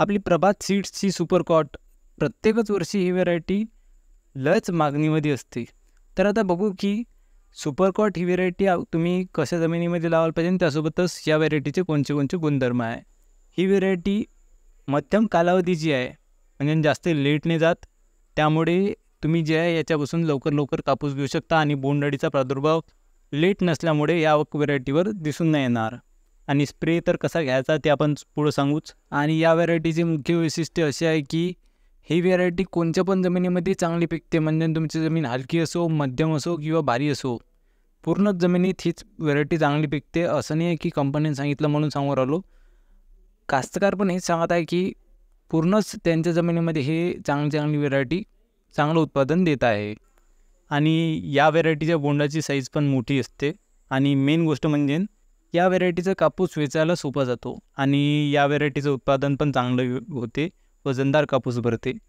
आपली प्रभात सीड्सची super cot प्रत्येकच वर्षी ही व्हेरायटी लयच मागणीमध्ये असते तर आता बघू की सुपरकॉट ही व्हेरायटी तुम्ही कशा जमिनीमध्ये लावायला पाहिजे आणि त्यासोबतच या व्हेरायटीचे कोणते कोणते गुणधर्म आहे ही व्हेरायटी मध्यम कालावधीची आहे म्हणजे जास्त लेट नाही जात त्यामुळे तुम्ही जे आहे याच्यापासून लवकर लवकर कापूस घेऊ शकता आणि बोंडअळीचा प्रादुर्भाव लेट नसल्यामुळे या व्हेरायटीवर दिसून नाही येणार आणि स्प्रे तर कसा घ्यायचा ते आपण पुढं सांगूच आणि या व्हरायटीचे मुख्य वैशिष्ट्य असे आहे की ही व्हेरायटी कोणत्या पण जमिनीमध्ये चांगली पिकते म्हणजे तुमची जमीन हलकी असो मध्यम असो किंवा भारी असो पूर्णच जमिनीत हीच व्हेरायटी चांगली पिकते असं नाही आहे की कंपनीने सांगितलं म्हणून सांगून आलो कास्तकार पण हेच सांगत आहे की पूर्णच त्यांच्या जमिनीमध्ये हे चांगली चांगली व्हेरायटी चांगलं उत्पादन देत आहे आणि या व्हेरायटीच्या बोंडाची साईज पण मोठी असते आणि मेन गोष्ट म्हणजे या व्हेरायटीचा कापूस वेचायला सोपा जातो आणि या व्हेरायटीचं उत्पादन पण चांगलं होते वजनदार कापूस भरते